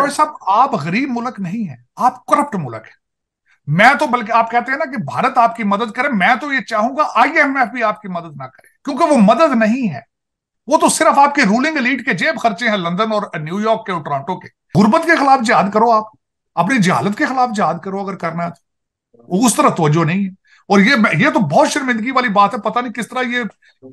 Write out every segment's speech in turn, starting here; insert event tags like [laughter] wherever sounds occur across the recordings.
भाई साहब आप गरीब मुल्क नहीं है आप करप्ट मुल्क है मैं तो बल्कि आप कहते हैं ना कि भारत आपकी मदद करे मैं तो ये चाहूंगा आईएमएफ भी आपकी मदद ना करे क्योंकि वो मदद नहीं है वो तो सिर्फ आपके रूलिंग लीड के जेब खर्चे हैं लंदन और न्यूयॉर्क के और टोरंटो के गुर्बत के खिलाफ जहाद करो आप अपनी जहालत के खिलाफ जहाद करो अगर करना है तो उस तरह तोजो नहीं है और ये ये तो बहुत शर्मिंदगी वाली बात है पता नहीं किस तरह ये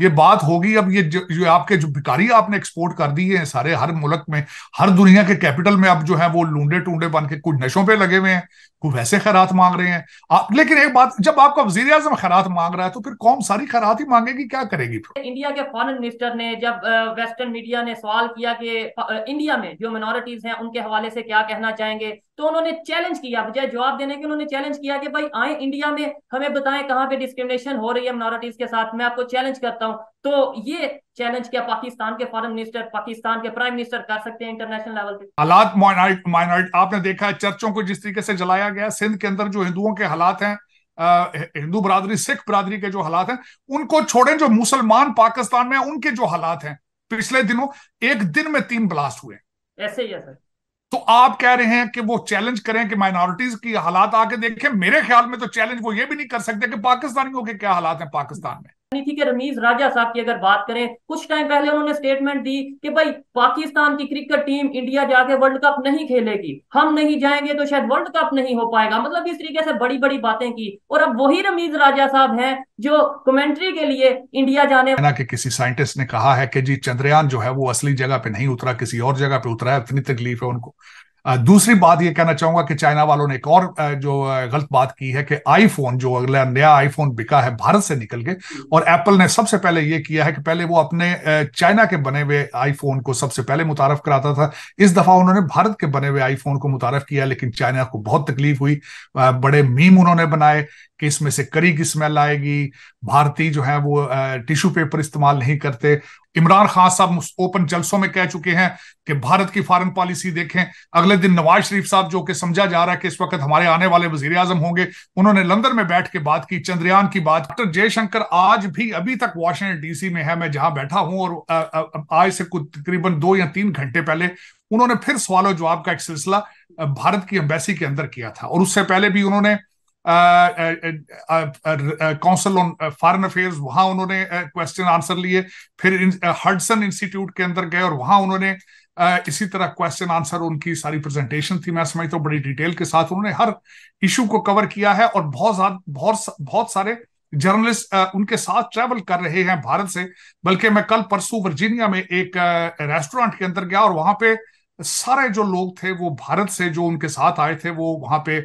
ये बात होगी अब ये जो, जो आपके जो भिकारी आपने एक्सपोर्ट कर दिए हैं सारे हर मुल्क में हर दुनिया के कैपिटल में अब जो है वो लूडे टूडे बन के कुछ नशों पे लगे हुए हैं को वैसे खैरात मांग रहे हैं आ, लेकिन एक बात जब आपका वजीर आजम खैरात मांग रहा है तो फिर कौम सारी खैरात ही मांगेगी क्या करेगी इंडिया के फॉरन मिनिस्टर ने जब वेस्टर्न मीडिया ने सवाल किया कि इंडिया में जो मिनोरिटीज हैं उनके हवाले से क्या कहना चाहेंगे तो उन्होंने चैलेंज किया बजाय जवाब देने के उन्होंने चैलेंज किया कि भाई आए इंडिया में हमें बताएं कहाँ पे डिस्क्रिमिनेशन हो रही है मिनोरिटीज के साथ मैं आपको चैलेंज करता हूँ तो ये चैलेंज क्या पाकिस्तान के फॉरन मिनिस्टर पाकिस्तान के प्राइम मिनिस्टर कर सकते हैं इंटरनेशनल लेवल पे हालात माइनॉरिटी माइनॉरिटी आपने देखा है चर्चों को जिस तरीके से जलाया गया सिंध के अंदर जो हिंदुओं के हालात हैं हिंदू बरादरी सिख बरादरी के जो हालात हैं उनको छोड़ें जो मुसलमान पाकिस्तान में उनके जो हालात हैं पिछले दिनों एक दिन में तीन ब्लास्ट हुए ऐसे ही है सर तो आप कह रहे हैं कि वो चैलेंज करें कि माइनॉरिटीज की हालात आके देखें मेरे ख्याल में तो चैलेंज वो ये भी नहीं कर सकते कि पाकिस्तानियों के क्या हालात हैं पाकिस्तान में थी कि रमीज राजा साहब की अगर बात करें कुछ टाइम पहले उन्होंने स्टेटमेंट दी कि भाई पाकिस्तान की क्रिकेट टीम इंडिया जाके वर्ल्ड कप नहीं खेलेगी हम नहीं जाएंगे तो शायद वर्ल्ड कप नहीं हो पाएगा मतलब इस तरीके से बड़ी बड़ी बातें की और अब वही रमीज राजा साहब हैं जो कमेंट्री के लिए इंडिया जाने ना कि किसी साइंटिस्ट ने कहा है कि जी चंद्रयान जो है वो असली जगह पे नहीं उतरा किसी और जगह पे उतरा है इतनी तकलीफ है उनको दूसरी बात ये कहना चाहूंगा कि चाइना वालों ने एक और जो गलत बात की है कि आईफोन जो अगला नया आईफोन बिका है भारत से निकल के हम्म। और एप्पल ने सबसे पहले ये किया है कि पहले वो अपने चाइना के बने हुए आईफोन को सबसे पहले मुतारफ कराता था इस दफा उन्होंने भारत के बने हुए आईफोन को मुतारफ किया लेकिन चाइना को बहुत तकलीफ हुई बड़े मीम उन्होंने बनाए कि इसमें से करी की स्मेल आएगी भारतीय जो है वो टिश्यू पेपर इस्तेमाल नहीं करते इमरान खान साहब ओपन जलसों में कह चुके हैं कि भारत की फॉरन पॉलिसी देखें अगले दिन नवाज शरीफ साहब जो कि समझा जा रहा है कि इस वक्त हमारे आने वाले वजीर आजम होंगे उन्होंने लंदन में बैठ के बात की चंद्रयान की बात डॉक्टर जयशंकर आज भी अभी तक वॉशिंगटन डीसी में है मैं जहां बैठा हूं और आज से कुछ तकरीबन दो या तीन घंटे पहले उन्होंने फिर सवालों जवाब का एक सिलसिला भारत की एम्बेसी के अंदर किया था और उससे पहले भी उन्होंने काउंसिल ऑन फॉरेन अफेयर्स वहां उन्होंने क्वेश्चन uh, आंसर लिए फिर हडसन इंस्टीट्यूट uh, के अंदर गए और वहां उन्होंने Uh, इसी तरह क्वेश्चन आंसर उनकी सारी प्रेजेंटेशन थी मैं समझता तो हूँ बड़ी डिटेल के साथ उन्होंने हर इशू को कवर किया है और बहुत बहुत बहुत सारे जर्नलिस्ट uh, उनके साथ ट्रेवल कर रहे हैं भारत से बल्कि मैं कल परसों वर्जीनिया में एक uh, रेस्टोरेंट के अंदर गया और वहां पे सारे जो लोग थे वो भारत से जो उनके साथ आए थे वो वहां पे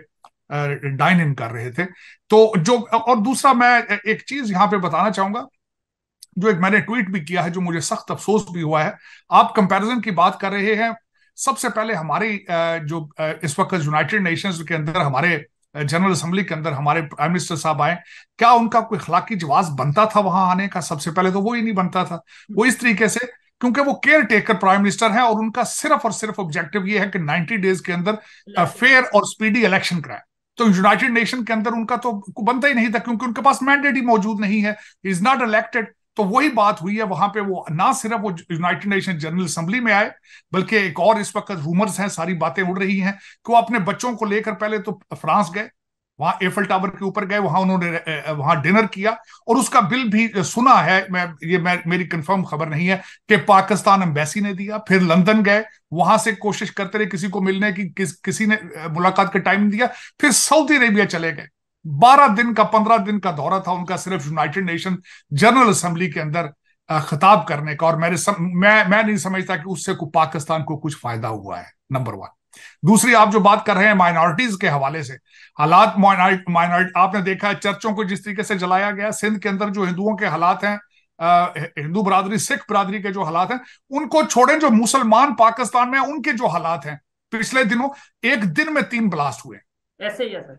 डाइन इन कर रहे थे तो जो और दूसरा मैं एक चीज यहां पे बताना चाहूंगा जो एक मैंने ट्वीट भी किया है जो मुझे सख्त अफसोस भी हुआ है आप कंपैरिजन की बात कर रहे हैं सबसे पहले हमारी जो इस वक्त यूनाइटेड नेशंस के अंदर हमारे जनरल असेंबली के अंदर हमारे प्राइम मिनिस्टर साहब आए क्या उनका कोई खलाकी जवाब बनता था वहां आने का सबसे पहले तो वो ही नहीं बनता था वो इस तरीके से क्योंकि वो केयर टेकर प्राइम मिनिस्टर है और उनका सिर्फ और सिर्फ ऑब्जेक्टिव ये है कि 90 डेज के अंदर फेयर और स्पीडी इलेक्शन कराए तो यूनाइटेड नेशन के अंदर उनका तो बनता ही नहीं था क्योंकि उनके पास मैंडेट ही मौजूद नहीं है इज नॉट इलेक्टेड तो वही बात हुई है वहां पे वो ना सिर्फ वो यूनाइटेड नेशन जनरल असेंबली में आए बल्कि एक और इस वक्त रूमर्स हैं सारी बातें उड़ रही हैं कि वो अपने बच्चों को लेकर पहले तो फ्रांस गए वहां एफल टावर के ऊपर गए वहां उन्होंने वहां डिनर किया और उसका बिल भी सुना है मैं ये मैं मेरी कंफर्म खबर नहीं है कि पाकिस्तान एम्बेसी ने दिया फिर लंदन गए वहां से कोशिश करते रहे किसी को मिलने की कि, किसी ने मुलाकात का टाइम दिया फिर सऊदी अरेबिया चले गए बारह दिन का पंद्रह दिन का दौरा था उनका सिर्फ यूनाइटेड नेशन जनरल असेंबली के अंदर खिताब करने का और मेरे सम, मैं मैं नहीं समझता कि उससे पाकिस्तान को कुछ फायदा हुआ है नंबर वन दूसरी आप जो बात कर रहे हैं माइनॉरिटीज के हवाले से हालात माइनॉरिटी आपने देखा है चर्चों को जिस तरीके से जलाया गया सिंध के अंदर जो हिंदुओं के हालात हैं हिंदू बरादरी सिख बरादरी के जो हालात हैं उनको छोड़ें जो मुसलमान पाकिस्तान में उनके जो हालात हैं पिछले दिनों एक दिन में तीन ब्लास्ट हुए ऐसे ही है सर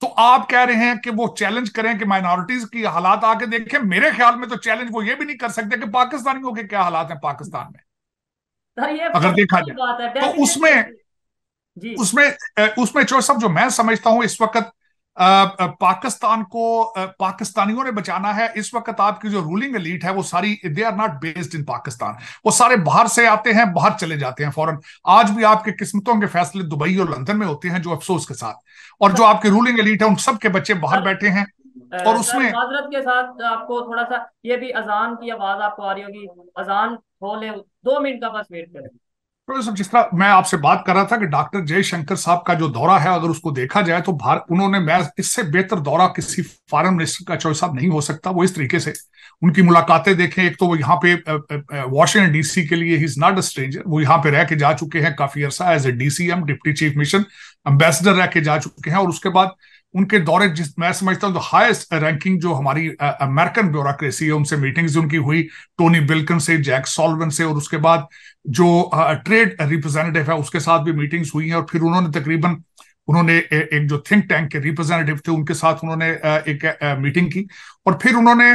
तो आप कह रहे हैं कि वो चैलेंज करें कि माइनॉरिटीज की हालात आके देखें मेरे ख्याल में तो चैलेंज वो ये भी नहीं कर सकते कि पाकिस्तानियों के क्या हालात हैं पाकिस्तान में अगर देखा जाए तो उसमें उसमें उसमें चोर साहब जो मैं समझता हूं इस वक्त पाकिस्तान को पाकिस्तानियों ने बचाना है इस वक्त आपकी जो रूलिंग लीड है वो सारी they are not based in Pakistan वो सारे बाहर से आते हैं बाहर चले जाते हैं फॉरन आज भी आपके किस्मतों के फैसले दुबई और लंदन में होते हैं जो अफसोस के साथ और जो आपके रूलिंग लीड है उन सब के बच्चे बाहर बैठे हैं और उसमें के साथ आपको थोड़ा सा ये भी अजान की आवाज आपको आ रही होगी अजान खोले दो मिनट का बस वेट करें प्रोफेसर जिस तरह मैं आपसे बात कर रहा था कि डॉक्टर जयशंकर साहब का जो दौरा है अगर उसको देखा जाए तो भारत उन्होंने मैं इससे बेहतर दौरा किसी फॉरन मिनिस्टर का चॉइस साहब नहीं हो सकता वो इस तरीके से उनकी मुलाकातें देखें एक तो वो यहाँ पे वॉशिंगटन डीसी के लिए he is not a stranger वो यहाँ पे रह के जा चुके हैं काफी अरसा as a DCM deputy chief mission ambassador रह के जा चुके हैं और उसके बाद उनके दौरे जिस मैं समझता हूँ तो हाईएस्ट रैंकिंग जो हमारी अमेरिकन ब्यूरोक्रेसी है उनसे मीटिंग्स उनकी हुई टोनी बिल्कन से जैक सॉल्वन से और उसके बाद जो ट्रेड रिप्रेजेंटेटिव है उसके साथ भी मीटिंग्स हुई हैं और फिर उन्होंने तकरीबन उन्होंने एक जो थिंक टैंक के रिप्रेजेंटेटिव थे उनके साथ उन्होंने एक मीटिंग की और फिर उन्होंने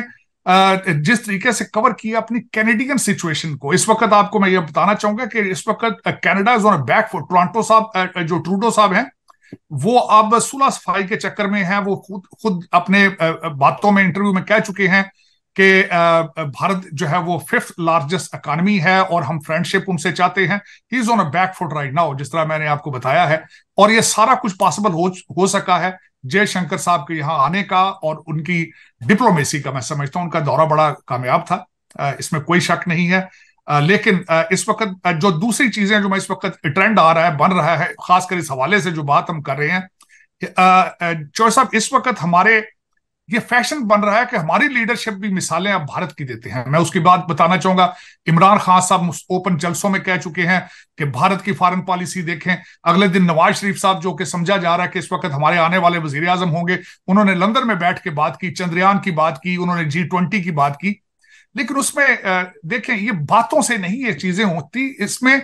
जिस तरीके से कवर किया अपनी कैनेडियन सिचुएशन को इस वक्त आपको मैं ये बताना चाहूंगा कि इस वक्त Canada is on back for Toronto साहब जो ट्रूडो साहब हैं वो अब सुलह सफाई के चक्कर में है वो खुद खुद अपने बातों में इंटरव्यू में कह चुके हैं कि भारत जो है वो फिफ्थ लार्जेस्ट इकानमी है और हम फ्रेंडशिप उनसे चाहते हैं he is on a back foot right now जिस तरह मैंने आपको बताया है और ये सारा कुछ पॉसिबल हो हो सका है जयशंकर साहब के यहाँ आने का और उनकी डिप्लोमेसी का मैं समझता हूँ उनका दौरा बड़ा कामयाब था इसमें कोई शक नहीं है लेकिन इस वक्त जो दूसरी चीजें जो मैं इस वक्त ट्रेंड आ रहा है बन रहा है खासकर इस हवाले से जो बात हम कर रहे हैं चौर साहब इस वक्त हमारे ये फैशन बन रहा है कि हमारी लीडरशिप भी मिसालें अब भारत की देते हैं मैं उसकी बात बताना चाहूंगा इमरान खान साहब ओपन जलसों में कह चुके हैं कि भारत की फॉरन पॉलिसी देखें अगले दिन नवाज शरीफ साहब जो कि समझा जा रहा है कि इस वक्त हमारे आने वाले वजीर आजम होंगे उन्होंने लंदन में बैठ के बात की चंद्रयान की बात की उन्होंने जी ट्वेंटी की बात की लेकिन उसमें देखें ये बातों से नहीं ये चीजें होती इसमें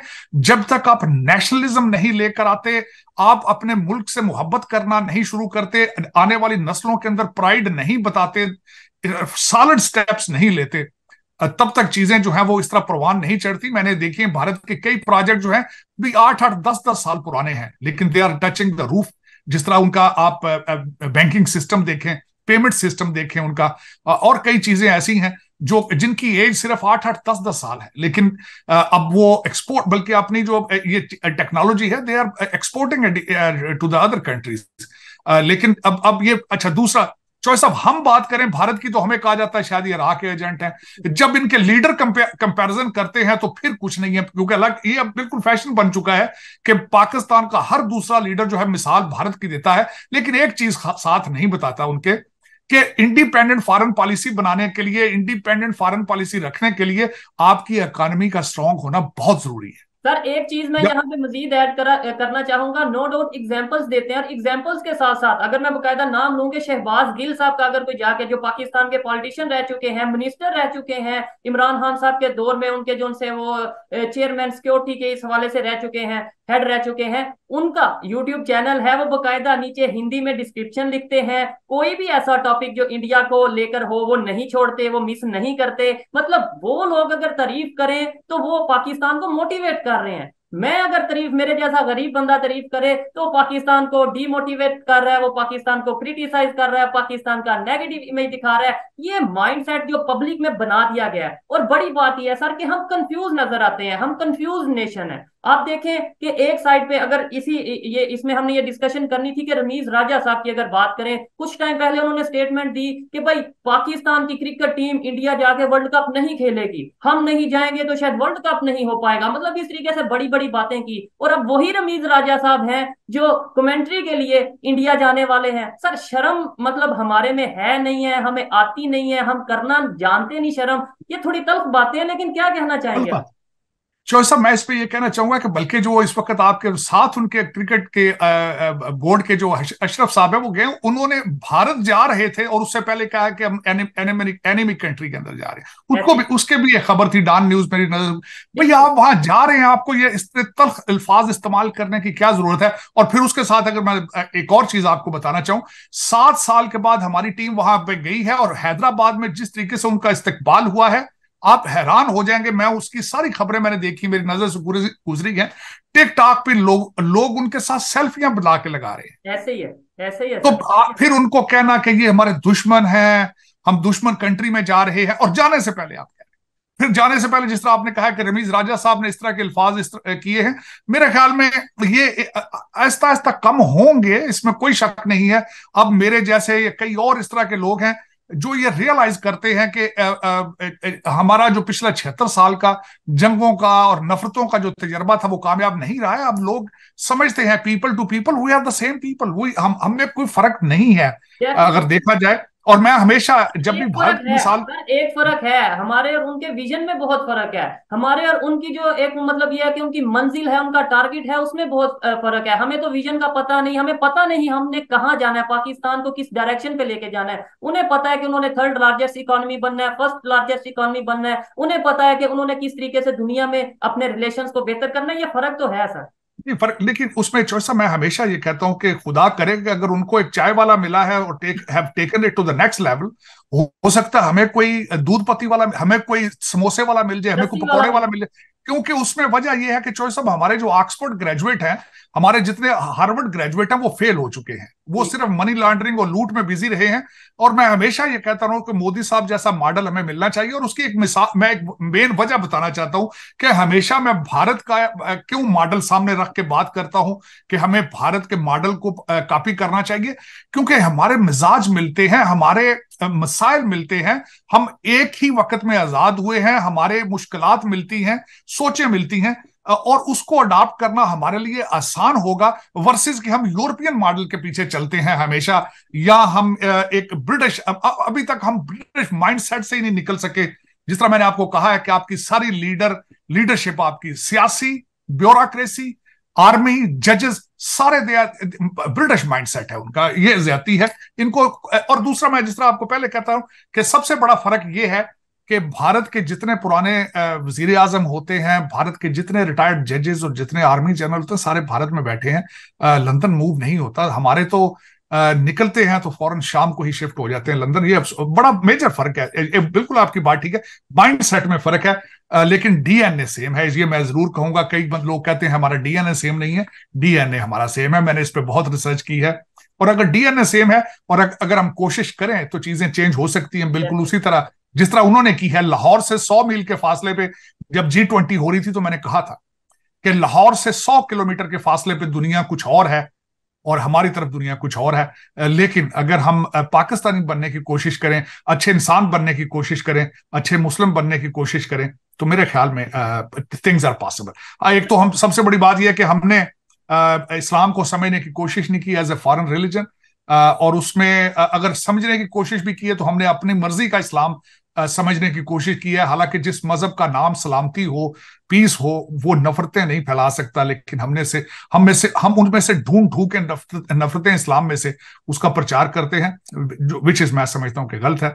जब तक आप नेशनलिज्म नहीं लेकर आते आप अपने मुल्क से मुहब्बत करना नहीं शुरू करते आने वाली नस्लों के अंदर प्राइड नहीं बताते सॉलिड स्टेप्स नहीं लेते तब तक चीजें जो है वो इस तरह प्रवान नहीं चढ़ती मैंने देखी है भारत के कई प्रोजेक्ट जो है भी आठ आठ दस दस साल पुराने हैं लेकिन they are touching the roof जिस तरह उनका आप बैंकिंग सिस्टम देखें पेमेंट सिस्टम देखें उनका और कई चीजें ऐसी हैं जो जिनकी एज सिर्फ आठ आठ दस दस साल है लेकिन अब वो एक्सपोर्ट बल्कि अपनी जो ये टेक्नोलॉजी है they are exporting to the other countries लेकिन अब अब ये अच्छा दूसरा चॉइस अब हम बात करें भारत की तो हमें कहा जाता है शायद ये राह के एजेंट हैं जब इनके लीडर कंपैरिजन करते हैं तो फिर कुछ नहीं है क्योंकि अलग ये अब बिल्कुल फैशन बन चुका है कि पाकिस्तान का हर दूसरा लीडर जो है मिसाल भारत की देता है लेकिन एक चीज साथ नहीं बताता उनके कि इंडिपेंडेंट फॉरेन पॉलिसी बनाने के लिए इंडिपेंडेंट फॉरेन पॉलिसी रखने के लिए आपकी इकॉनमी का स्ट्रांग होना बहुत जरूरी है सर एक चीज मैं यहाँ पे मजीद ऐड करना चाहूंगा नो डाउट एग्जाम्पल्स देते हैं और एग्जाम्पल्स के साथ साथ अगर मैं बकायदा नाम लूँ शहबाज गिल साहब का अगर कोई जाके जो पाकिस्तान के पॉलिटिशियन रह चुके हैं मिनिस्टर रह चुके हैं इमरान खान साहब के दौर में उनके जो उनसे वो चेयरमैन सिक्योरिटी के इस हवाले से रह चुके हैं हेड रह चुके हैं उनका यूट्यूब चैनल है वो बाकायदा नीचे हिंदी में डिस्क्रिप्शन लिखते हैं कोई भी ऐसा टॉपिक जो इंडिया को लेकर हो वो नहीं छोड़ते वो मिस नहीं करते मतलब वो लोग अगर तारीफ करें तो वो पाकिस्तान को मोटिवेट कर कर रहे हैं मैं अगर तारीफ मेरे जैसा गरीब बंदा तारीफ करे तो पाकिस्तान को डीमोटिवेट कर रहा है वो पाकिस्तान को क्रिटिसाइज कर रहा है पाकिस्तान का नेगेटिव इमेज दिखा रहा है ये माइंडसेट जो पब्लिक में बना दिया गया है और बड़ी बात यह है सर कि हम कंफ्यूज नजर आते हैं हम कंफ्यूज नेशन है आप देखें कि एक साइड पे अगर इसी ये इसमें हमने ये डिस्कशन करनी थी कि रमीज राजा साहब की अगर बात करें कुछ टाइम पहले उन्होंने स्टेटमेंट दी कि भाई पाकिस्तान की क्रिकेट टीम इंडिया जाके वर्ल्ड कप नहीं खेलेगी हम नहीं जाएंगे तो शायद वर्ल्ड कप नहीं हो पाएगा मतलब इस तरीके से बड़ी बड़ी बातें की और अब वही रमीज राजा साहब हैं जो कमेंट्री के लिए इंडिया जाने वाले हैं सर शर्म मतलब हमारे में है नहीं है हमें आती नहीं है हम करना जानते नहीं शर्म ये थोड़ी तल्ख बातें हैं लेकिन क्या कहना चाहेंगे चौहर साहब मैं इस पर यह कहना चाहूंगा कि बल्कि जो इस वक्त आपके साथ उनके क्रिकेट के बोर्ड के जो अशरफ साहब है वो गए उन्होंने भारत जा रहे थे और उससे पहले कहा कि हम एनिमिक कंट्री के अंदर जा रहे हैं उनको भी उसके भी एक खबर थी डान न्यूज मेरी नजर भैया आप वहां जा रहे हैं आपको ये इस तल्ख अल्फाज इस्तेमाल करने की क्या जरूरत है और फिर उसके साथ अगर मैं एक और चीज आपको बताना चाहूँ सात साल के बाद हमारी टीम वहां पर गई है और हैदराबाद में जिस तरीके से उनका इस्तेबाल हुआ है आप हैरान हो जाएंगे मैं उसकी सारी खबरें मैंने देखी मेरी नजर से गुजरी है टिकटॉक पे लोग लोग उनके साथ सेल्फियां बुला के लगा रहे हैं ऐसे ही है ऐसे ही है तो आ, फिर उनको कहना कि ये हमारे दुश्मन है हम दुश्मन कंट्री में जा रहे हैं और जाने से पहले आप कह रहे फिर जाने से पहले जिस तरह आपने कहा कि रमीज राजा साहब ने इस तरह के अल्फाज किए हैं मेरे ख्याल में ये आहिस्ता आहिस्ता कम होंगे इसमें कोई शक नहीं है अब मेरे जैसे कई और इस तरह के लोग हैं जो ये रियलाइज करते हैं कि हमारा जो पिछला छिहत्तर साल का जंगों का और नफरतों का जो तजर्बा था वो कामयाब नहीं रहा है अब लोग समझते हैं people to people we are the same people we हम हमें कोई फर्क नहीं है अगर देखा जाए और मैं हमेशा जब भी भारत मिसाल एक फर्क है हमारे और उनके विजन में बहुत फर्क है हमारे और उनकी जो एक मतलब यह है कि उनकी मंजिल है उनका टारगेट है उसमें बहुत फर्क है हमें तो विजन का पता नहीं हमें पता नहीं हमने कहाँ जाना है पाकिस्तान को किस डायरेक्शन पे लेके जाना है उन्हें पता है कि उन्होंने थर्ड लार्जेस्ट इकोनॉमी बनना है फर्स्ट लार्जेस्ट इकोनॉमी बनना है उन्हें पता है कि उन्होंने किस तरीके से दुनिया में अपने रिलेशन को बेहतर करना है ये फर्क तो है सर नहीं फर्क लेकिन उसमें चौसा मैं हमेशा ये कहता हूं कि खुदा करे कि अगर उनको एक चाय वाला मिला है और take have taken it to the next level हो सकता है हमें कोई दूध पत्ती वाला हमें कोई समोसे वाला मिल जाए हमें कोई पकौड़े वाला मिल जाए क्योंकि उसमें वजह यह है कि चौधरी साहब हमारे जो ऑक्सफोर्ड ग्रेजुएट हैं हमारे जितने हार्वर्ड ग्रेजुएट हैं वो फेल हो चुके हैं वो सिर्फ मनी लॉन्ड्रिंग और लूट में बिजी रहे हैं और मैं हमेशा ये कहता रहा हूं कि मोदी साहब जैसा मॉडल हमें मिलना चाहिए और उसकी एक मिसाल मैं एक मेन वजह बताना चाहता हूं कि हमेशा मैं भारत का क्यों मॉडल सामने रख के बात करता हूं कि हमें भारत के मॉडल को कॉपी करना चाहिए क्योंकि हमारे मिजाज मिलते हैं हमारे मसाइल मिलते हैं हम एक ही वक्त में आजाद हुए हैं हमारे मुश्किलात मिलती हैं सोचें मिलती हैं और उसको अडाप्ट करना हमारे लिए आसान होगा वर्सेस कि हम यूरोपियन मॉडल के पीछे चलते हैं हमेशा या हम एक ब्रिटिश अभी तक हम ब्रिटिश माइंडसेट से ही नहीं निकल सके जिस तरह मैंने आपको कहा है कि आपकी सारी लीडर लीडरशिप आपकी सियासी ब्यूरोक्रेसी आर्मी जजेस सारे ब्रिटिश माइंडसेट है उनका ये ज्यादा है इनको और दूसरा मैं जिस तरह आपको पहले कहता हूं कि सबसे बड़ा फर्क ये है कि भारत के जितने पुराने वजीर आजम होते हैं भारत के जितने रिटायर्ड जजेस और जितने आर्मी जनरल होते हैं सारे भारत में बैठे हैं लंदन मूव नहीं होता हमारे तो निकलते हैं तो फौरन शाम को ही शिफ्ट हो जाते हैं लंदन ये बड़ा मेजर फर्क है ए, ए, बिल्कुल आपकी बात ठीक है माइंड सेट में फर्क है आ, लेकिन डीएनए सेम है ये मैं जरूर कहूंगा कई लोग कहते हैं हमारा डीएनए सेम नहीं है डीएनए हमारा सेम है मैंने इस पर बहुत रिसर्च की है और अगर डीएनए सेम है और अगर हम कोशिश करें तो चीजें चेंज हो सकती हैं बिल्कुल उसी तरह जिस तरह उन्होंने की है लाहौर से सौ मील के फासले पे जब जी ट्वेंटी हो रही थी तो मैंने कहा था कि लाहौर से सौ किलोमीटर के फासले पे दुनिया कुछ और है और हमारी तरफ दुनिया कुछ और है लेकिन अगर हम पाकिस्तानी बनने की कोशिश करें अच्छे इंसान बनने की कोशिश करें अच्छे मुस्लिम बनने की कोशिश करें तो मेरे ख्याल में थिंग्स आर पॉसिबल एक तो हम सबसे बड़ी बात यह है कि हमने इस्लाम को समझने की कोशिश नहीं की एज ए फॉरन रिलीजन और उसमें अगर समझने की कोशिश भी की है तो हमने अपनी मर्जी का इस्लाम समझने की कोशिश की है हालांकि जिस मजहब का नाम सलामती हो पीस हो वो नफरतें नहीं फैला सकता लेकिन हमने से हम में से हम उनमें से ढूंढ ढूंढ के नफरतें इस्लाम में से उसका प्रचार करते हैं जो विच इज मैं समझता हूँ कि गलत है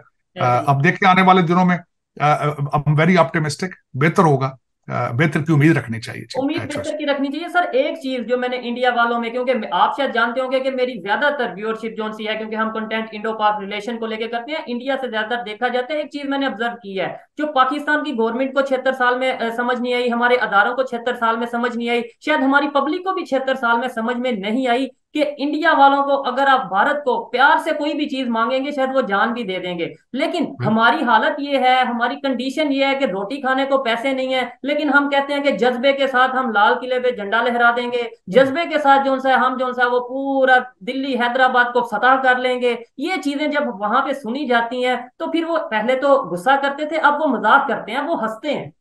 अब देखते आने वाले दिनों में आई एम वेरी ऑप्टिमिस्टिक बेहतर होगा बेहतर की उम्मीद रखनी चाहिए उम्मीद अच्छा, बेहतर की रखनी चाहिए सर एक चीज जो मैंने इंडिया वालों में क्योंकि आप शायद जानते होंगे कि मेरी ज्यादातर व्यूअरशिप जोन सी है क्योंकि हम कंटेंट इंडो पाक रिलेशन को लेकर करते हैं इंडिया से ज्यादातर देखा जाता है एक चीज मैंने ऑब्जर्व की है जो पाकिस्तान की गवर्नमेंट को छिहत्तर साल में समझ नहीं आई हमारे अदारों को छिहत्तर साल में समझ नहीं आई शायद हमारी पब्लिक को भी छिहत्तर साल में समझ में नहीं आई कि इंडिया वालों को अगर आप भारत को प्यार से कोई भी चीज मांगेंगे शायद वो जान भी दे देंगे लेकिन हम्म। हमारी हालत ये है हमारी कंडीशन ये है कि रोटी खाने को पैसे नहीं है लेकिन हम कहते हैं कि जज्बे के साथ हम लाल किले पे झंडा लहरा देंगे जज्बे के साथ जो सा हम जो सा वो पूरा दिल्ली हैदराबाद को फतह कर लेंगे ये चीजें जब वहां पे सुनी जाती हैं तो फिर वो पहले तो गुस्सा करते थे अब वो मजाक करते हैं वो हंसते हैं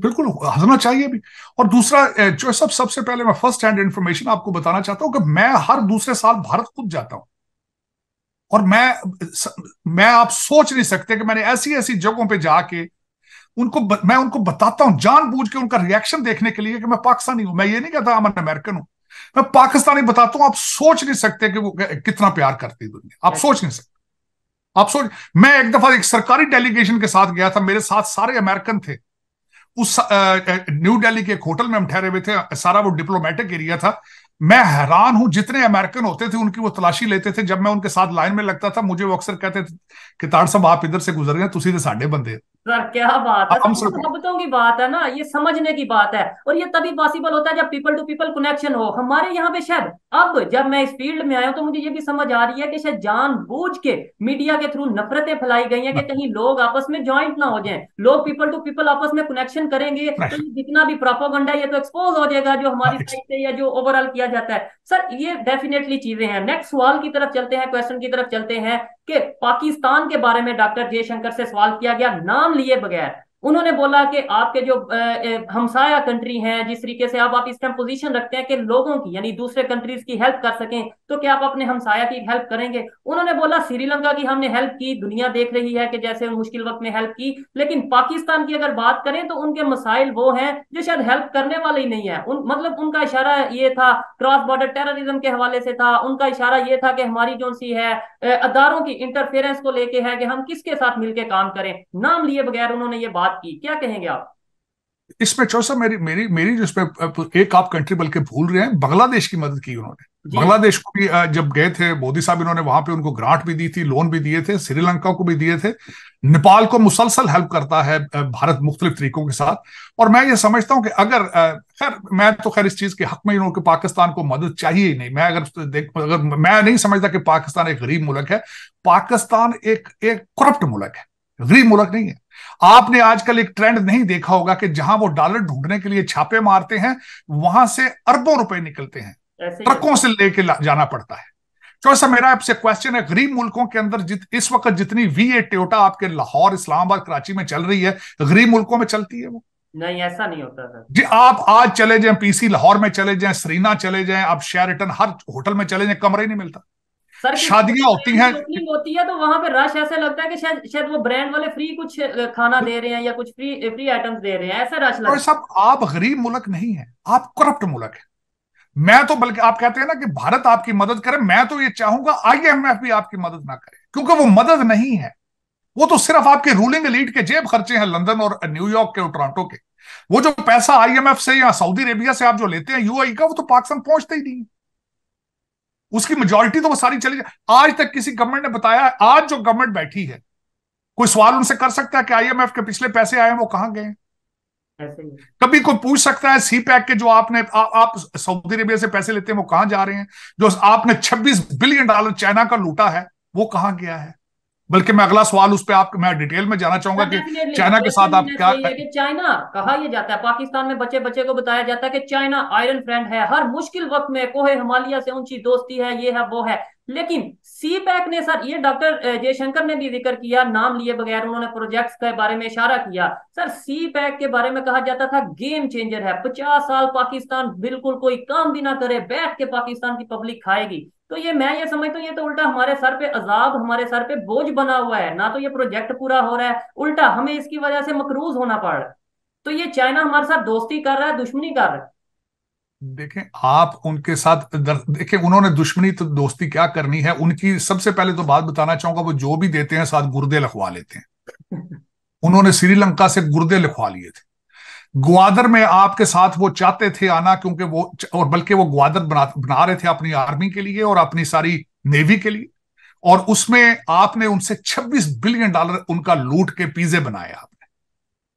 बिल्कुल हंसना चाहिए भी और दूसरा जो सब सबसे पहले मैं फर्स्ट हैंड इंफॉर्मेशन आपको बताना चाहता हूं कि मैं हर दूसरे साल भारत खुद जाता हूं और मैं मैं आप सोच नहीं सकते कि मैंने ऐसी ऐसी जगहों पे जाके उनको ब, मैं उनको बताता हूं जानबूझ के उनका रिएक्शन देखने के लिए कि मैं पाकिस्तानी हूं मैं ये नहीं कहता मैं अमेरिकन हूं मैं पाकिस्तानी बताता हूं आप सोच नहीं सकते कि वो कितना प्यार करती है दुनिया आप सोच नहीं सकते आप सोच मैं एक दफा एक सरकारी डेलीगेशन के साथ गया था मेरे साथ सारे अमेरिकन थे उस न्यू दिल्ली के एक होटल में हम ठहरे हुए थे सारा वो डिप्लोमेटिक एरिया था मैं हैरान हूं जितने अमेरिकन होते थे उनकी वो तलाशी लेते थे जब मैं उनके साथ लाइन में लगता था मुझे वो अक्सर कहते थे कि तार साहब आप इधर से गुजर गए तुम्हें तो साढ़े बंदे सर क्या बात है मुहब्बतों की बात है ना ये समझने की बात है और ये तभी पॉसिबल होता है जब पीपल टू पीपल कनेक्शन हो हमारे यहाँ पे शायद अब जब मैं इस फील्ड में आया हूँ तो मुझे ये भी समझ आ रही है कि शायद जानबूझ के मीडिया के थ्रू नफरतें फैलाई गई हैं कि कहीं लोग आपस में ज्वाइंट ना हो जाए लोग पीपल टू पीपल आपस में कनेक्शन करेंगे तो जितना भी प्रोपोगंडा ये तो एक्सपोज हो जाएगा जो हमारी साइड से या जो ओवरऑल किया जाता है सर ये डेफिनेटली चीजें हैं नेक्स्ट सवाल की तरफ चलते हैं क्वेश्चन की तरफ चलते हैं कि पाकिस्तान के बारे में डॉक्टर जयशंकर से सवाल किया गया नाम लिए बगैर उन्होंने बोला कि आपके जो हमसाया कंट्री हैं जिस तरीके से आप आप इस टाइम पोजीशन रखते हैं कि लोगों की यानी दूसरे कंट्रीज की हेल्प कर सकें तो क्या आप अपने हमसाया की हेल्प करेंगे उन्होंने बोला श्रीलंका की हमने हेल्प की दुनिया देख रही है कि जैसे मुश्किल वक्त में हेल्प की लेकिन पाकिस्तान की अगर बात करें तो उनके मसाइल वो हैं जो शायद हेल्प करने वाले ही नहीं है उन मतलब उनका इशारा ये था क्रॉस बॉर्डर टेररिज्म के हवाले से था उनका इशारा ये था कि हमारी जो सी है अदारों की इंटरफेरेंस को लेके है कि हम किसके साथ मिलकर काम करें नाम लिए बगैर उन्होंने ये बात आपकी क्या कहेंगे आप इसमें चौसा मेरी मेरी मेरी जो इसमें एक आप कंट्री बल्कि भूल रहे हैं बांग्लादेश की मदद की उन्होंने बांग्लादेश को भी जब गए थे मोदी साहब इन्होंने वहां पे उनको ग्रांट भी दी थी लोन भी दिए थे श्रीलंका को भी दिए थे नेपाल को मुसलसल हेल्प करता है भारत मुख्तलिफ तरीकों के साथ और मैं ये समझता हूं कि अगर खैर मैं तो खैर इस चीज के हक में इन्होंने पाकिस्तान को मदद चाहिए ही नहीं मैं अगर देख अगर मैं नहीं समझता कि पाकिस्तान एक गरीब मुल्क है पाकिस्तान एक एक करप्ट मुल्क है गरीब मुल्क नहीं है आपने आजकल एक ट्रेंड नहीं देखा होगा कि जहां वो डॉलर ढूंढने के लिए छापे मारते हैं वहां से अरबों रुपए निकलते हैं ट्रकों से लेके जाना पड़ता है तो मेरा आपसे क्वेश्चन है गरीब मुल्कों के अंदर जित, इस वक्त जितनी वी ए टोटा आपके लाहौर इस्लामाबाद कराची में चल रही है गरीब मुल्कों में चलती है वो नहीं ऐसा नहीं होता सर जी आप आज चले जाएं पीसी लाहौर में चले जाएं श्रीना चले जाएं आप शेयरटन हर होटल में चले जाएं कमरे नहीं मिलता सर शादियां होती हैं ओपनिंग होती है तो वहां पे रश ऐसा लगता है कि शायद शायद वो ब्रांड वाले फ्री कुछ खाना दे रहे हैं या कुछ फ्री फ्री आइटम्स दे रहे हैं ऐसा रश लगता है सब आप गरीब मुल्क नहीं है आप करप्ट मुल्क है मैं तो बल्कि आप कहते हैं ना कि भारत आपकी मदद करे मैं तो ये चाहूंगा आईएमएफ भी आपकी मदद ना करे क्योंकि वो मदद नहीं है वो तो सिर्फ आपके रूलिंग लीड के जेब खर्चे हैं लंदन और न्यूयॉर्क के और टोरंटो के वो जो पैसा आईएमएफ से या सऊदी अरेबिया से आप जो लेते हैं यूएई e का वो तो पाकिस्तान पहुंचते ही नहीं उसकी मेजोरिटी तो वो सारी चली जाए आज तक किसी गवर्नमेंट ने बताया आज जो गवर्नमेंट बैठी है कोई सवाल उनसे कर सकता है कि आईएमएफ के पिछले पैसे आए वो कहां गए कभी कोई पूछ सकता है सी पैक के जो आपने आ, आप सऊदी अरेबिया से पैसे लेते हैं वो कहां जा रहे हैं जो आपने 26 बिलियन डॉलर चाइना का लूटा है वो कहां गया है बल्कि मैं अगला सवाल उस पर आप मैं डिटेल में जाना चाहूंगा कि चाइना के साथ आप क्या चाइना कहा यह जाता है पाकिस्तान में बच्चे बच्चे को बताया जाता है कि चाइना आयरन फ्रेंड है हर मुश्किल वक्त में कोहे हिमालय से ऊंची दोस्ती है ये है वो है लेकिन सी पैक ने सर ये डॉक्टर जयशंकर ने भी जिक्र किया नाम लिए बगैर उन्होंने प्रोजेक्ट्स के बारे में इशारा किया सर सी पैक के बारे में कहा जाता था गेम चेंजर है पचास साल पाकिस्तान बिल्कुल कोई काम भी ना करे बैठ के पाकिस्तान की पब्लिक खाएगी तो ये मैं ये समझता हूँ ये तो उल्टा हमारे सर पे अजाब हमारे सर पे बोझ बना हुआ है ना तो ये प्रोजेक्ट पूरा हो रहा है उल्टा हमें इसकी वजह से मकरूज होना पड़ रहा है तो ये चाइना हमारे साथ दोस्ती कर रहा है दुश्मनी कर रहा है देखें आप उनके साथ देखें उन्होंने दुश्मनी तो दोस्ती क्या करनी है उनकी सबसे पहले तो बात बताना चाहूंगा वो जो भी देते हैं साथ गुर्दे लिखवा लेते हैं [laughs] उन्होंने श्रीलंका से गुर्दे लिखवा लिए थे ग्वादर में आपके साथ वो चाहते थे आना क्योंकि वो और बल्कि वो ग्वादर बना बना रहे थे अपनी आर्मी के लिए और अपनी सारी नेवी के लिए और उसमें आपने उनसे 26 बिलियन डॉलर उनका लूट के पीजे बनाए आपने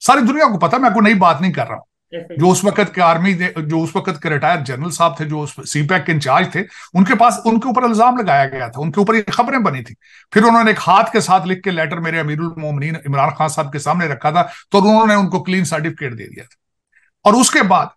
सारी दुनिया को पता मैं कोई नई बात नहीं कर रहा हूं जो उस वक्त के आर्मी जो उस वक्त के रिटायर्ड जनरल साहब थे जो सीपैक के इंचार्ज थे उनके पास उनके ऊपर इल्जाम लगाया गया था उनके ऊपर ये खबरें बनी थी फिर उन्होंने एक हाथ के साथ लिख के लेटर मेरे अमीरुल मोमिनीन इमरान खान साहब के सामने रखा था तो उन्होंने उनको क्लीन सर्टिफिकेट दे दिया था और उसके बाद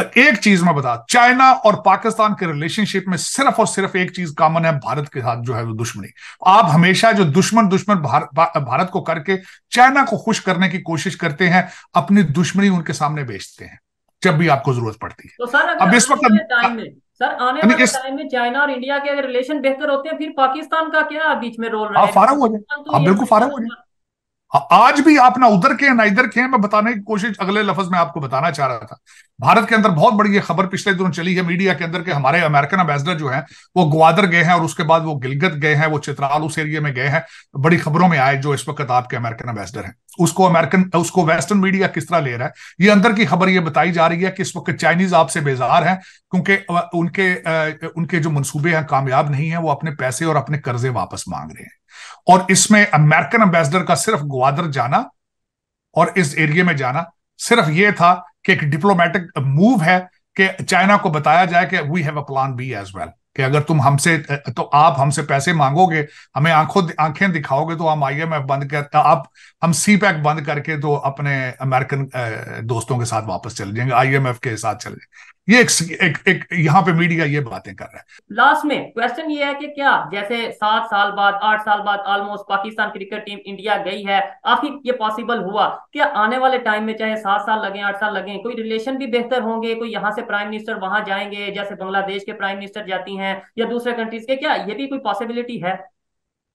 एक चीज मैं बता चाइना और पाकिस्तान के रिलेशनशिप में सिर्फ और सिर्फ एक चीज कॉमन है भारत के साथ जो है वो दुश्मनी आप हमेशा जो दुश्मन दुश्मन भार, भारत को करके चाइना को खुश करने की कोशिश करते हैं अपनी दुश्मनी उनके सामने बेचते हैं जब भी आपको जरूरत पड़ती है तो सर अब इस वक्त सर आने वाले टाइम में चाइना और इंडिया के अगर रिलेशन बेहतर होते हैं फिर पाकिस्तान का क्या बीच में रोल फारा हो जाए तो आप बिल्कुल फारा हो जाए आज भी आप ना उधर के ना इधर के हैं मैं बताने की कोशिश अगले लफज में आपको बताना चाह रहा था भारत के अंदर बहुत बड़ी ये खबर पिछले दिनों चली है मीडिया के अंदर के हमारे अमेरिकन एम्बेसडर जो हैं वो ग्वादर गए हैं और उसके बाद वो गिलगत गए हैं वो चित्राल उस एरिया में गए हैं बड़ी खबरों में आए जो इस वक्त आपके अमेरिकन एम्बेसडर हैं उसको अमेरिकन उसको वेस्टर्न मीडिया किस तरह ले रहा है ये अंदर की खबर ये बताई जा रही है कि इस वक्त चाइनीज आपसे बेजार हैं क्योंकि उनके उनके जो मंसूबे हैं कामयाब नहीं है वो अपने पैसे और अपने कर्जे वापस मांग रहे हैं और इसमें अमेरिकन एम्बेसडर का सिर्फ ग्वादर जाना और इस एरिए में जाना सिर्फ ये था कि एक डिप्लोमेटिक मूव है कि चाइना को बताया जाए कि we have a plan B as well कि अगर तुम हमसे तो आप हमसे पैसे मांगोगे हमें आंखों आंखें दिखाओगे तो हम आईएमएफ बंद कर आप हम सी पैक बंद करके तो अपने अमेरिकन दोस्तों के साथ वापस चले जाएंगे आई के साथ चले जाएंगे ये एक, एक, एक यहाँ पे मीडिया ये बातें कर रहा है लास्ट में क्वेश्चन ये है कि क्या जैसे सात साल बाद आठ साल बाद almost Pakistan cricket team India गई है आखिर ये पॉसिबल हुआ क्या आने वाले टाइम में चाहे सात साल लगे आठ साल लगे कोई रिलेशन भी बेहतर होंगे कोई यहाँ से प्राइम मिनिस्टर वहां जाएंगे जैसे बांग्लादेश के प्राइम मिनिस्टर जाती है या दूसरे कंट्रीज के क्या ये भी कोई पॉसिबिलिटी है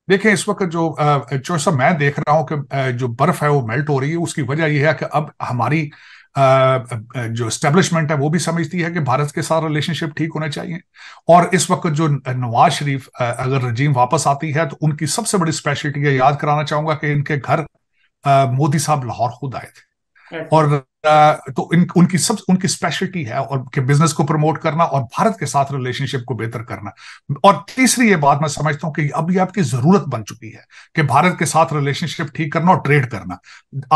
देखिए इस वक्त जो जो सब मैं देख रहा हूँ कि जो बर्फ है वो मेल्ट हो रही है उसकी वजह यह है कि अब हमारी जो एस्टेब्लिशमेंट है वो भी समझती है कि भारत के साथ रिलेशनशिप ठीक होने चाहिए और इस वक्त जो नवाज शरीफ अगर रजीम वापस आती है तो उनकी सबसे बड़ी स्पेशलिटी याद कराना चाहूंगा कि इनके घर मोदी साहब लाहौर खुद आए थे और तो इन उनकी सब उनकी स्पेशलिटी है और के बिजनेस को प्रमोट करना और भारत के साथ रिलेशनशिप को बेहतर करना और तीसरी ये बात मैं समझता हूं कि अब ये आपकी जरूरत बन चुकी है कि भारत के साथ रिलेशनशिप ठीक करना और ट्रेड करना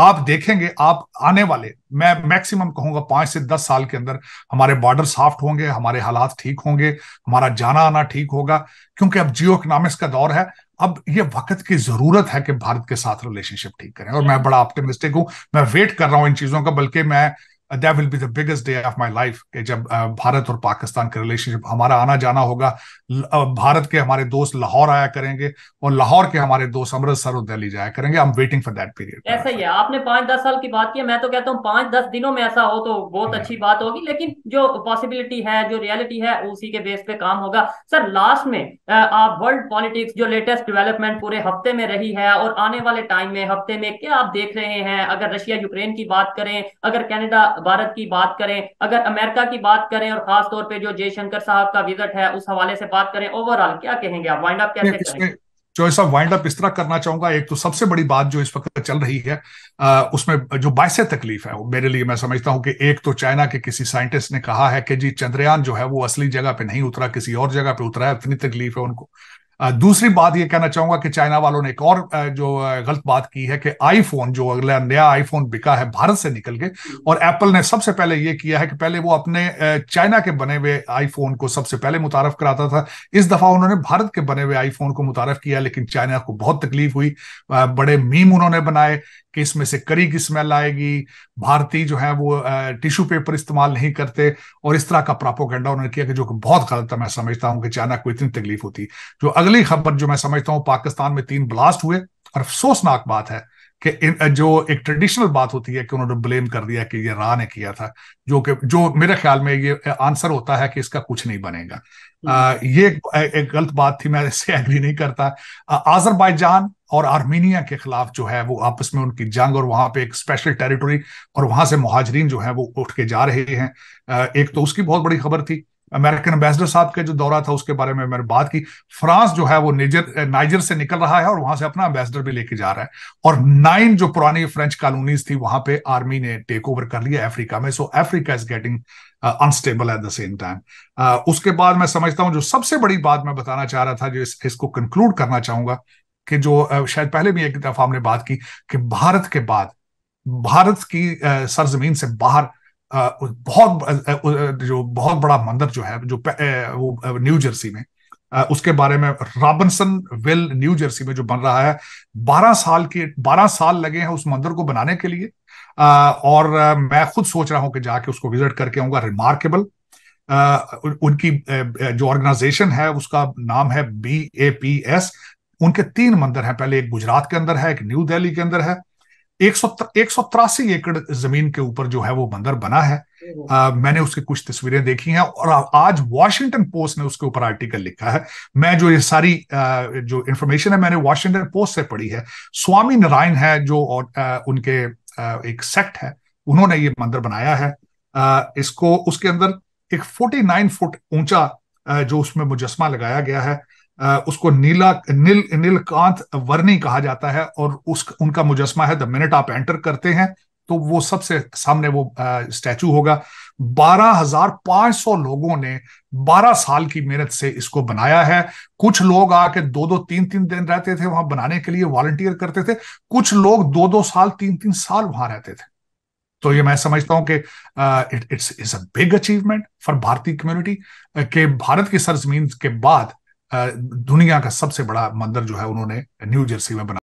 आप देखेंगे आप आने वाले मैं मैक्सिमम कहूंगा पांच से दस साल के अंदर हमारे बॉर्डर साफ्ट होंगे हमारे हालात ठीक होंगे हमारा जाना आना ठीक होगा क्योंकि अब जियो इकोनॉमिक्स का दौर है अब ये वक्त की जरूरत है कि भारत के साथ रिलेशनशिप ठीक करें और मैं बड़ा ऑप्टिमिस्टिक हूं मैं वेट कर रहा हूं इन चीजों का बल्कि मैं that will be the biggest day of my life जब uh, भारत और पाकिस्तान का रिलेशनशिप हमारा आना जाना होगा uh, भारत के हमारे दोस्त लाहौर आया करेंगे और लाहौर के हमारे दोस्त अमृतसर और दिल्ली जाया करेंगे I am waiting for that period ऐसा ही है आपने पांच दस साल की बात की मैं तो कहता हूँ पांच दस दिनों में ऐसा हो तो बहुत अच्छी बात होगी लेकिन जो पॉसिबिलिटी है जो रियलिटी है उसी के बेस पे काम होगा सर लास्ट में uh, आप वर्ल्ड पॉलिटिक्स जो लेटेस्ट डेवलपमेंट पूरे हफ्ते में रही है और आने वाले टाइम में हफ्ते में क्या आप देख रहे हैं अगर रशिया यूक्रेन की बात करें अगर कैनेडा भारत की बात करें अगर अमेरिका की बात करें और खास तौर पे जो जयशंकर साहब का विजिट है उस हवाले से बात करें ओवरऑल क्या कहेंगे आप वाइंड अप कैसे करेंगे जो ऐसा वाइंड अप इस तरह करना चाहूंगा एक तो सबसे बड़ी बात जो इस वक्त चल रही है आ, उसमें जो बायस तकलीफ है वो मेरे लिए मैं समझता हूं कि एक तो चाइना के किसी साइंटिस्ट ने कहा है कि जी चंद्रयान जो है वो असली जगह पे नहीं उतरा किसी और जगह पे उतरा है इतनी तकलीफ है उनको दूसरी बात ये कहना चाहूंगा कि चाइना वालों ने एक और जो गलत बात की है कि आईफोन जो अगला नया आईफोन बिका है भारत से निकल के हम्म। और एप्पल ने सबसे पहले ये किया है कि पहले वो अपने चाइना के बने हुए आईफोन को सबसे पहले मुतारफ कराता था इस दफा उन्होंने भारत के बने हुए आईफोन को मुतारफ किया लेकिन चाइना को बहुत तकलीफ हुई बड़े मीम उन्होंने बनाए कि इसमें से करी की स्मेल आएगी भारतीय जो है वो टिश्यू पेपर इस्तेमाल नहीं करते और इस तरह का प्रापोगेंडा उन्होंने किया कि जो कि बहुत गलत है मैं समझता हूं कि चाइना को इतनी तकलीफ होती जो अगली खबर जो मैं समझता हूँ पाकिस्तान में तीन ब्लास्ट हुए और अफसोसनाक बात है कि जो एक ट्रेडिशनल बात होती है कि उन्होंने ब्लेम कर दिया कि ये रा ने किया था जो कि जो मेरे ख्याल में ये आंसर होता है कि इसका कुछ नहीं बनेगा ये एक गलत बात थी मैं इससे एग्री नहीं करता आजरबाईजान और आर्मीनिया के खिलाफ जो है वो आपस में उनकी जंग और वहां पे एक स्पेशल टेरिटोरी और वहां से मुहाजरीन जो है वो उठ के जा रहे हैं एक तो उसकी बहुत बड़ी खबर थी अमेरिकन एम्बेसडर साहब के जो दौरा था उसके बारे में मैंने बात की फ्रांस जो है वो निजर नाइजर eh, से निकल रहा है और वहां से अपना एम्बेसडर भी लेके जा रहा है और नाइन जो पुरानी फ्रेंच कॉलोनीज थी वहां पे आर्मी ने टेक ओवर कर लिया अफ्रीका में so Africa is getting unstable at the same time उसके बाद मैं समझता हूँ जो सबसे बड़ी बात मैं बताना चाह रहा था जो इस, इसको कंक्लूड करना चाहूंगा कि जो eh, शायद पहले भी एक दफा हमने बात की कि भारत के बाद भारत की eh, सरजमीन से बाहर बहुत जो बहुत बड़ा मंदिर जो है जो वो न्यू जर्सी में उसके बारे में रॉबिनसन वेल न्यू जर्सी में जो बन रहा है बारह साल के बारह साल लगे हैं उस मंदिर को बनाने के लिए और मैं खुद सोच रहा हूं कि जाके उसको विजिट करके आऊंगा रिमार्केबल उनकी जो ऑर्गेनाइजेशन है उसका नाम है बी ए पी एस उनके तीन मंदिर हैं पहले एक गुजरात के अंदर है एक न्यू दिल्ली के अंदर है एक सौ एक सौ तिरासी एकड़ जमीन के ऊपर जो है वो बंदर बना है आ, मैंने उसकी कुछ तस्वीरें देखी हैं और आज वॉशिंगटन पोस्ट ने उसके ऊपर आर्टिकल लिखा है मैं जो ये सारी आ, जो इंफॉर्मेशन है मैंने वॉशिंगटन पोस्ट से पढ़ी है स्वामी नारायण है जो आ, उनके आ, एक सेक्ट है उन्होंने ये मंदिर बनाया है आ, इसको उसके अंदर एक फोर्टी नाइन फुट ऊंचा जो उसमें मुजस्मा लगाया गया है उसको नीला नील नीलकांत वर्णी कहा जाता है और उस उनका मुजस्मा है द मिनट आप एंटर करते हैं तो वो सबसे सामने वो स्टैचू होगा बारह हजार पांच सौ लोगों ने बारह साल की मेहनत से इसको बनाया है कुछ लोग आके दो दो तीन तीन दिन रहते थे वहां बनाने के लिए वॉलंटियर करते थे कुछ लोग दो दो साल तीन तीन साल वहां रहते थे तो ये मैं समझता हूं कि it's it's a big achievement for भारतीय कम्युनिटी के भारत की सरजमीन के बाद दुनिया का सबसे बड़ा मंदिर जो है उन्होंने न्यू जर्सी में बना